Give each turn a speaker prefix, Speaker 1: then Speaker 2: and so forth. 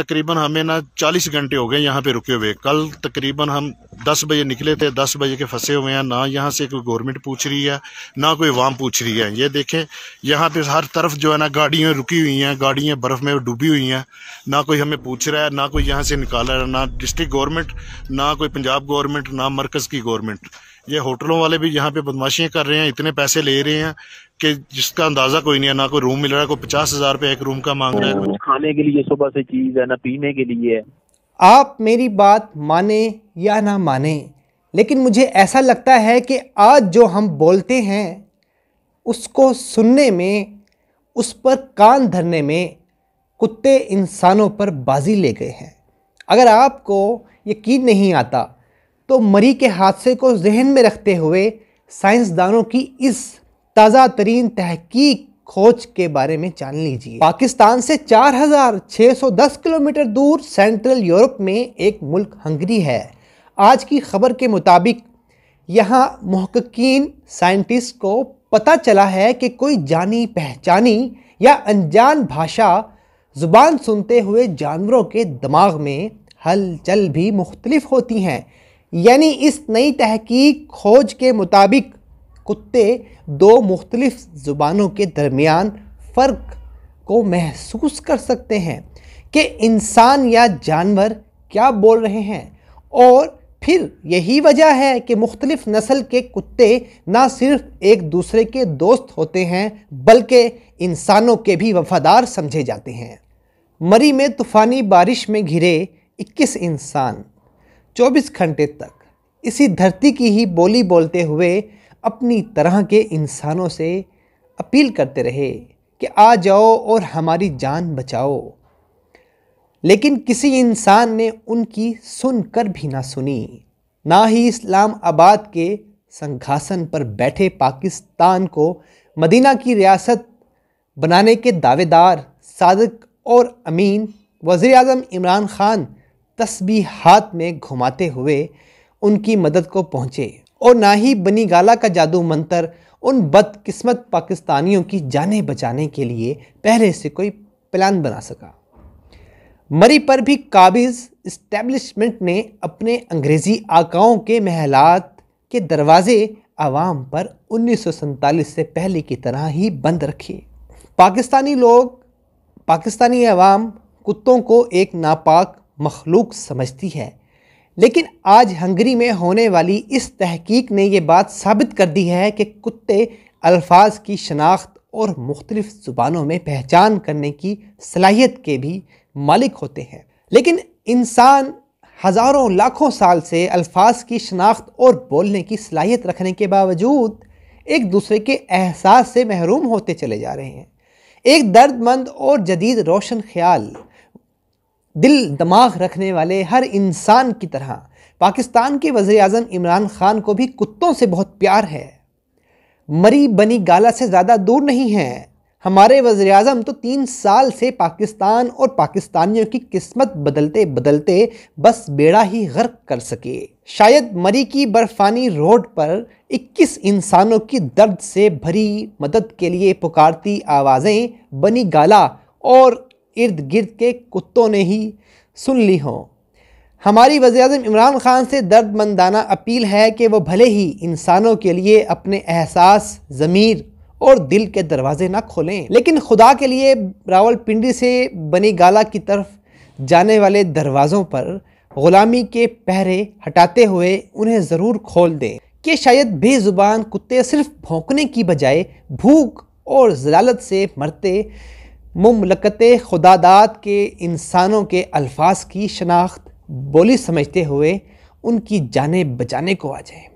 Speaker 1: तकरीबन हमें ना चालीस घंटे हो गए यहाँ पे रुके हुए कल तकरीबन हम दस बजे निकले थे दस बजे के फंसे हुए हैं ना यहाँ से कोई गवर्नमेंट पूछ रही है ना कोई वाम पूछ रही है ये देखें यहाँ पे हर तरफ जो है ना गाड़ियाँ रुकी हुई हैं गाड़ियाँ बर्फ़ में डूबी हुई हैं ना कोई हमें पूछ रहा है ना कोई यहाँ से निकाला है ना डिस्ट्रिक्ट गवर्नमेंट ना कोई पंजाब गवर्नमेंट ना मरकज़ की गवर्नमेंट ये होटलों वाले भी यहाँ पे बदमाशियाँ कर रहे हैं इतने पैसे ले रहे हैं कि जिसका अंदाजा कोई नहीं है ना कोई रूम मिल रहा है कोई पचास हजार रुपये एक रूम का मांग रहा है तो खाने के लिए सुबह से
Speaker 2: चीज है ना पीने के लिए आप मेरी बात माने या ना माने लेकिन मुझे ऐसा लगता है कि आज जो हम बोलते हैं उसको सुनने में उस पर कान धरने में कुत्ते इंसानों पर बाजी ले गए हैं अगर आपको यकीन नहीं आता तो मरी के हादसे को जहन में रखते हुए साइंसदानों की इस ताज़ा तरीन तहकीक खोज के बारे में जान लीजिए पाकिस्तान से 4,610 किलोमीटर दूर सेंट्रल यूरोप में एक मुल्क हंगरी है आज की खबर के मुताबिक यहाँ महक्कीन साइंटिस्ट को पता चला है कि कोई जानी पहचानी या अनजान भाषा ज़ुबान सुनते हुए जानवरों के दिमाग में हलचल भी मुख्तलिफ होती हैं यानी इस नई तहकीक खोज के मुताबिक कुत्ते दो मुख्तलिफ ज़ुबानों के दरमियान फ़र्क को महसूस कर सकते हैं कि इंसान या जानवर क्या बोल रहे हैं और फिर यही वजह है कि मुख्तलिफ नस्ल के कुत्ते ना सिर्फ एक दूसरे के दोस्त होते हैं बल्कि इंसानों के भी वफादार समझे जाते हैं मरी में तूफ़ानी बारिश में घिरे 21 इंसान 24 घंटे तक इसी धरती की ही बोली बोलते हुए अपनी तरह के इंसानों से अपील करते रहे कि आ जाओ और हमारी जान बचाओ लेकिन किसी इंसान ने उनकी सुनकर भी ना सुनी ना ही इस्लाम आबाद के संघासन पर बैठे पाकिस्तान को मदीना की रियासत बनाने के दावेदार सादक और अमीन वज़ी अजम इमरान ख़ान तस्बी हाथ में घुमाते हुए उनकी मदद को पहुँचे और ना ही बनी गाला का जादू मंत्र उन बदकिस्मत पाकिस्तानियों की जानें बचाने के लिए पहले से कोई प्लान बना सका मरी पर भी काबिज इस्टेब्लिशमेंट ने अपने अंग्रेज़ी आकाओं के महलात के दरवाज़े आवाम पर उन्नीस से पहले की तरह ही बंद रखे पाकिस्तानी लोग पाकिस्तानी अवाम कुत्तों को एक नापाक मखलूक समझती है लेकिन आज हंगरी में होने वाली इस तहकीक ने यह बात साबित कर दी है कि कुत्ते अल्फाज की शनाख्त और मुख्तलिफ़ ज़ुबानों में पहचान करने की सलाहियत के भी मालिक होते हैं लेकिन इंसान हज़ारों लाखों साल से अल्फाज की शनाख्त और बोलने की सलाहियत रखने के बावजूद एक दूसरे के एहसास से महरूम होते चले जा रहे हैं एक दर्दमंद और जदीद रोशन ख्याल दिल दमाग रखने वाले हर इंसान की तरह पाकिस्तान के वजे अजम इमरान खान को भी कुत्तों से बहुत प्यार है मरी बनी गाला से ज़्यादा दूर नहीं है हमारे वज़र अजम तो तीन साल से पाकिस्तान और पाकिस्तानियों की किस्मत बदलते बदलते बस बेड़ा ही गर्क कर सके शायद मरी की बर्फ़ानी रोड पर 21 इंसानों की दर्द से भरी मदद के लिए पुकारती आवाज़ें बनी गाला और इर्द गिर्द के कुत्तों ने ही सुन ली हों हमारी वजे अजम इमरान खान से दर्द मंदाना अपील है कि वह भले ही इंसानों के लिए अपने एहसास ज़मीर और दिल के दरवाजे ना खोलें लेकिन खुदा के लिए रावलपिंडी से बनी गाला की तरफ जाने वाले दरवाज़ों पर ग़ुलामी के पहरे हटाते हुए उन्हें ज़रूर खोल दें कि शायद बेज़ुबान कुत्ते सिर्फ भोंकने की बजाय भूख और जलालत से मरते मुमलकत खुदादात के इंसानों के अल्फाज की शनाख्त बोली समझते हुए उनकी जाने बचाने को आ जाए